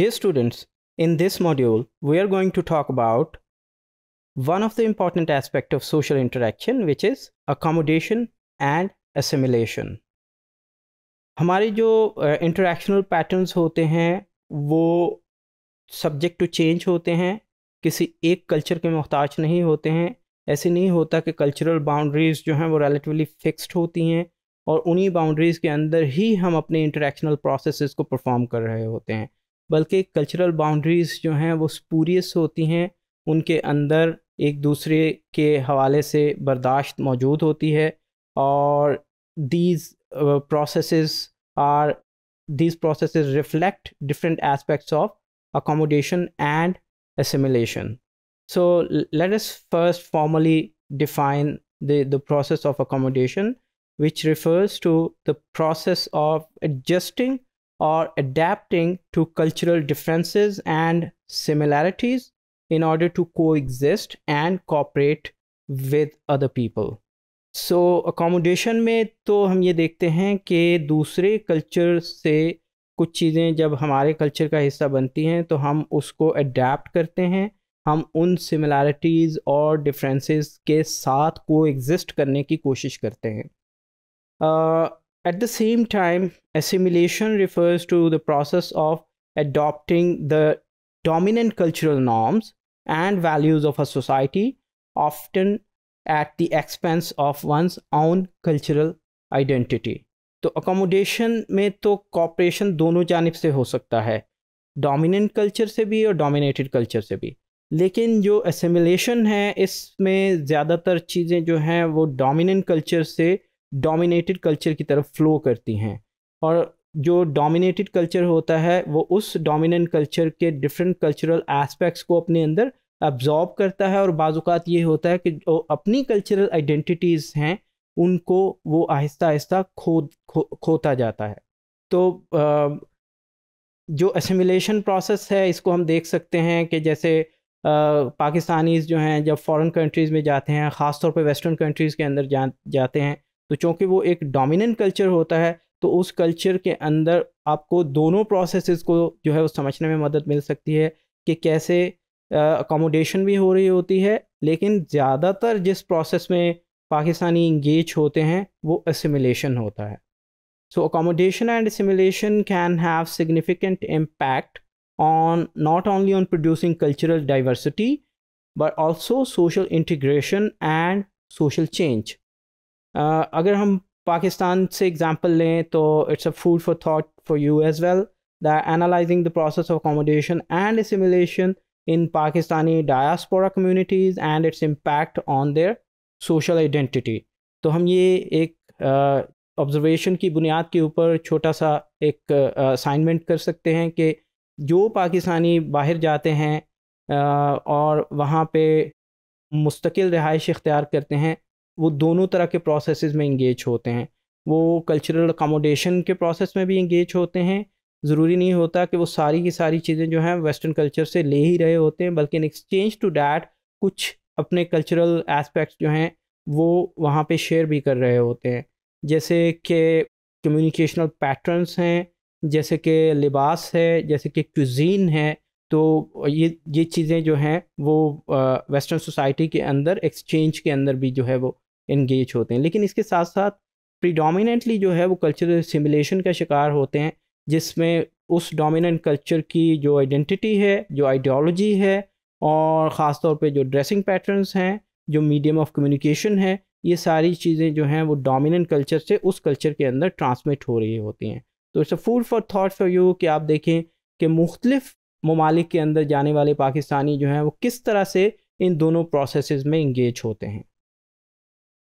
Dear students, in this module, we are going to talk about one of the important aspect of social interaction which is accommodation and assimilation. हमारे जो interactional uh, patterns होते हैं वो subject to change होते हैं किसी एक culture के मोहताज नहीं होते हैं ऐसे नहीं होता कि कल्चरल बाउंड्रीज़ जो हैं वो रिलेटिवली फिक्स्ड होती हैं और उन्हीं बाउंड्रीज़ के अंदर ही हम अपने इंटरेक्शनल प्रोसेसेस को परफॉर्म कर रहे होते हैं बल्कि कल्चरल बाउंड्रीज़ जो हैं वो स्पूरियस होती हैं उनके अंदर एक दूसरे के हवाले से बर्दाश्त मौजूद होती है और these processes are these process reflect different aspects of accommodation and assimilation so let us first formally define the the process of accommodation which refers to the process of adjusting or adapting to cultural differences and similarities in order to coexist and cooperate with other people. So so, accommodation में तो हम ये देखते हैं कि दूसरे culture से कुछ चीज़ें जब हमारे कल्चर का हिस्सा बनती हैं तो हम उसको अडेप्ट करते हैं हम उन सिमिलैरिटीज़ और डिफरेंसेस के साथ को एग्जिस्ट करने की कोशिश करते हैं At the same time, assimilation refers to the process of adopting the dominant cultural norms and values of a society, often at the expense of one's own cultural identity. तो accommodation में तो cooperation दोनों जानब से हो सकता है dominant culture से भी और dominated culture से भी लेकिन जो एसिमिलेशन है इसमें ज़्यादातर चीज़ें जो हैं वो डोमिनेंट कल्चर से डोमिनेटेड कल्चर की तरफ फ्लो करती हैं और जो डोमिनेटेड कल्चर होता है वो उस डोमिनेंट कल्चर के डिफरेंट कल्चरल एस्पेक्ट्स को अपने अंदर अब्जॉर्ब करता है और बाज़ात ये होता है कि जो अपनी कल्चरल आइडेंटिटीज़ हैं उनको वो आहिस्ता आहिस्ता खो खो खोता जाता है तो जो असमिलेशन प्रोसेस है इसको हम देख सकते हैं कि जैसे पाकिस्तानीज़ जो हैं जब फॉरेन कंट्रीज़ में जाते हैं ख़ासतौर पे वेस्टर्न कंट्रीज़ के अंदर जा जाते हैं तो चूँकि वो एक डोमिनेंट कल्चर होता है तो उस कल्चर के अंदर आपको दोनों प्रोसेस को जो है वो समझने में मदद मिल सकती है कि कैसे अकोमोडेशन भी हो रही होती है लेकिन ज़्यादातर जिस प्रोसेस में पाकिस्तानी इंगेज होते हैं वो असिमिलेशन होता है so accommodation and assimilation can have significant impact on not only on producing cultural diversity but also social integration and social change अगर हम पाकिस्तान से एग्जाम्पल लें तो it's a food for thought for you as well the analysing the process of accommodation and assimilation in Pakistani diaspora communities and its impact on their social identity तो हम ये एक observation uh, की बुनियाद के ऊपर छोटा सा एक असाइनमेंट uh, कर सकते हैं कि जो पाकिस्तानी बाहर जाते हैं uh, और वहाँ पे मुस्तकिल रहाइश इख्तियार करते हैं वो दोनों तरह के प्रोसेस में इंगेज होते हैं वो कल्चरल अकोमोडेशन के प्रोसेस में भी इंगेज होते हैं ज़रूरी नहीं होता कि वो सारी की सारी चीज़ें जो हैं वेस्टर्न कल्चर से ले ही रहे होते हैं बल्कि इन एक्सचेंज टू डैट कुछ अपने कल्चरल एस्पेक्ट्स जो हैं वो वहाँ पे शेयर भी कर रहे होते हैं जैसे कि कम्युनिकेशनल पैटर्न्स हैं जैसे कि लिबास है जैसे कि क्यूजीन है तो ये ये चीज़ें जो हैं वो वेस्टर्न सोसाइटी के अंदर एक्सचेंज के अंदर भी जो है वो इंगेज होते हैं लेकिन इसके साथ साथ प्रीडोमिनेंटली जो है वो कल्चरल सिमुलेशन का शिकार होते हैं जिसमें उस डोमिनेंट कल्चर की जो आइडेंटिटी है जो आइडियोलॉजी है और ख़ास तौर पे जो ड्रेसिंग पैटर्न्स हैं जो मीडियम ऑफ कम्युनिकेशन है ये सारी चीज़ें जो हैं वो डोमिनेंट कल्चर से उस कल्चर के अंदर ट्रांसमिट हो रही होती हैं तो it's a food for thought for you कि आप देखें कि मुख्तलिफ ममालिक के अंदर जाने वाले पाकिस्तानी जो हैं वो किस तरह से इन दोनों प्रोसेस में इंगेज होते हैं